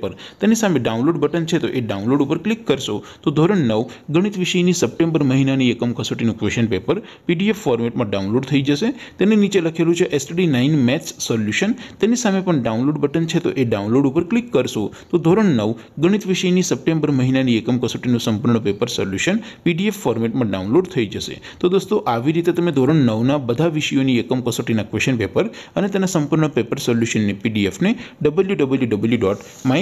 પર તેની સામે ડાઉનલોડ બટન છે તો એ ડાઉનલોડ ઉપર ક્લિક કરશો તો ધોરણ 9 ગણિત વિષયની સપ્ટેમ્બર મહિનાની એકમ કસોટીનું ક્વેશ્ચન પેપર પીડીએફ ફોર્મેટમાં ડાઉનલોડ થઈ જશે તેની નીચે લખેલું છે STD 9 मैथ्स સોલ્યુશન તેની સામે પણ ડાઉનલોડ બટન છે તો એ ડાઉનલોડ ઉપર ક્લિક કરશો તો ધોરણ 9 ગણિત વિષયની સપ્ટેમ્બર મહિનાની એકમ કસોટીનું સંપૂર્ણ પેપર સોલ્યુશન પીડીએફ ફોર્મેટમાં ડાઉનલોડ થઈ જશે તો દોસ્તો આવી રીતે તમે ધોરણ 9 ના બધા વિષયોની એકમ કસોટીના ક્વેશ્ચન પેપર અને તેના સંપૂર્ણ પેપર સોલ્યુશનને પીડીએફ ને www.my